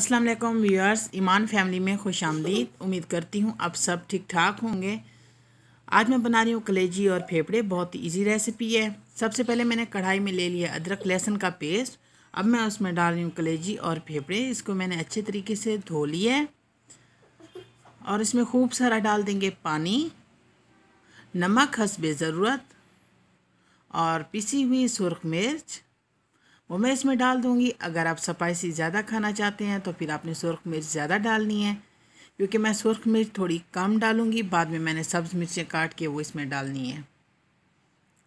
अस्सलाम वालेकुम व्यूअर्स ईमान फैमिली में खुश आमदीद उम्मीद करती हूँ आप सब ठीक ठाक होंगे आज मैं बना रही हूँ कलेजी और फेफड़े बहुत ईजी रेसिपी है सबसे पहले मैंने कढ़ाई में ले लिया अदरक लहसुन का पेस्ट अब मैं उसमें डाल रही हूँ कलेजी और फेफड़े इसको मैंने अच्छे तरीके से धो लिया है और इसमें खूब सारा डाल देंगे पानी नमक हंसबे ज़रूरत और पिसी हुई सुरख मिर्च वो मैं इसमें डाल दूँगी अगर आप स्पाइसी ज़्यादा खाना चाहते हैं तो फिर आपने सुरख मिर्च ज़्यादा डालनी है क्योंकि मैं सुरख मिर्च थोड़ी कम डालूँगी बाद में मैंने सब्ज़ मिर्चें काट के वो इसमें डालनी है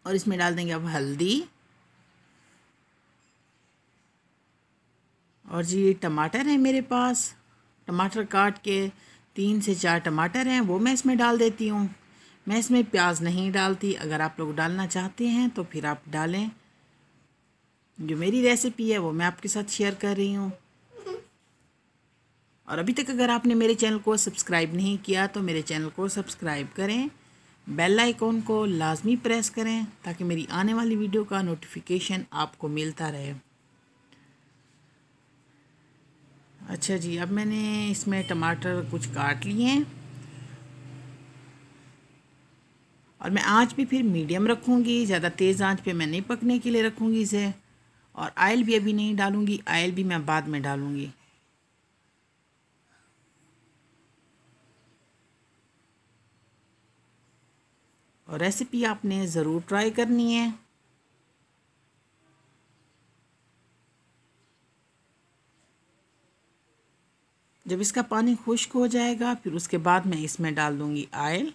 और इसमें डाल देंगे अब हल्दी और जी टमाटर है मेरे पास टमाटर काट के तीन से चार टमाटर हैं वो मैं इसमें डाल देती हूँ मैं इसमें प्याज नहीं डालती अगर आप लोग डालना चाहते हैं तो फिर आप डालें जो मेरी रेसिपी है वो मैं आपके साथ शेयर कर रही हूँ और अभी तक अगर आपने मेरे चैनल को सब्सक्राइब नहीं किया तो मेरे चैनल को सब्सक्राइब करें बेल आइकॉन को लाजमी प्रेस करें ताकि मेरी आने वाली वीडियो का नोटिफिकेशन आपको मिलता रहे अच्छा जी अब मैंने इसमें टमाटर कुछ काट लिए हैं और मैं आंच भी फिर मीडियम रखूँगी ज़्यादा तेज़ आंच पे मैं नहीं पकने के लिए रखूँगी इसे और आयल भी अभी नहीं डालूँगी आयल भी मैं बाद में डालूँगी और रेसिपी आपने ज़रूर ट्राई करनी है जब इसका पानी खुश्क हो जाएगा फिर उसके बाद मैं इसमें डाल दूँगी आयल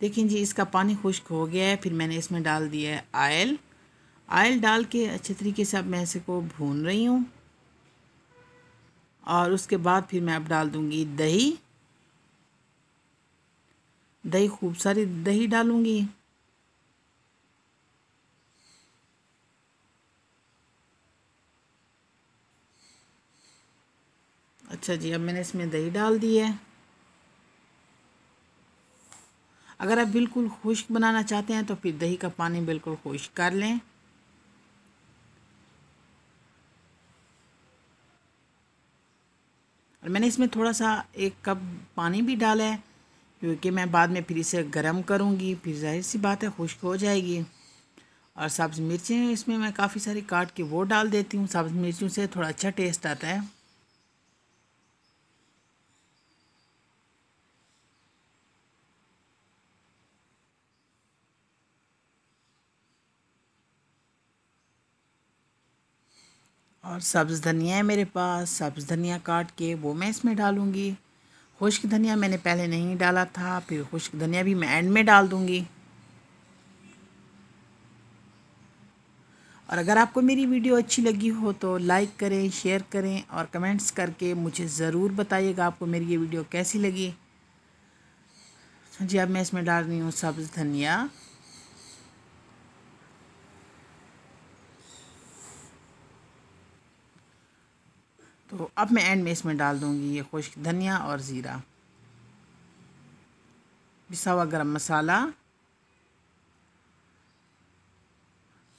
देखिए जी इसका पानी खुश्क हो गया है फिर मैंने इसमें डाल दिया है आयल आयल डाल के अच्छे तरीके से अब मैं इसे को भून रही हूँ और उसके बाद फिर मैं अब डाल दूँगी दही दही खूब सारी दही डालूँगी अच्छा जी अब मैंने इसमें दही डाल दी है अगर आप बिल्कुल खुश्क बनाना चाहते हैं तो फिर दही का पानी बिल्कुल खुश्क कर लें और मैंने इसमें थोड़ा सा एक कप पानी भी डाला है क्योंकि मैं बाद में फिर इसे गर्म करूँगी फिर जाहिर सी बात है खुश्क हो जाएगी और सब्ज़ मिर्चें इसमें मैं काफ़ी सारी काट के वो डाल देती हूँ सब्ज़ मिर्चों से थोड़ा अच्छा टेस्ट आता है और सब्ज़ धनिया है मेरे पास सब्ज़ धनिया काट के वो मैं इसमें डालूँगी खुश्क धनिया मैंने पहले नहीं डाला था फिर खुश्क धनिया भी मैं एंड में डाल दूँगी और अगर आपको मेरी वीडियो अच्छी लगी हो तो लाइक करें शेयर करें और कमेंट्स करके मुझे ज़रूर बताइएगा आपको मेरी ये वीडियो कैसी लगी जी अब मैं इसमें डाल रही हूँ सब्ज़ धनिया तो अब मैं एंड में इसमें डाल दूँगी ये खुश धनिया और ज़ीरा पिसा हुआ गर्म मसाला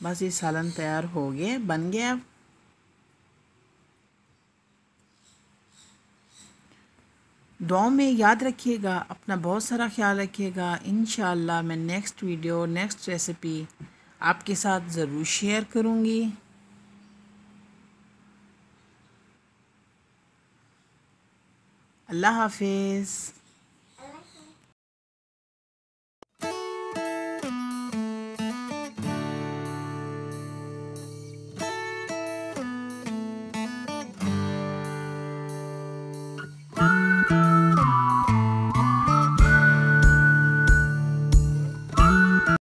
बस ये सालन तैयार हो गए बन गया अब दुआओं में याद रखिएगा अपना बहुत सारा ख्याल रखिएगा इन मैं नेक्स्ट वीडियो नेक्स्ट रेसिपी आपके साथ ज़रूर शेयर करूँगी अल्लाह हाफिज़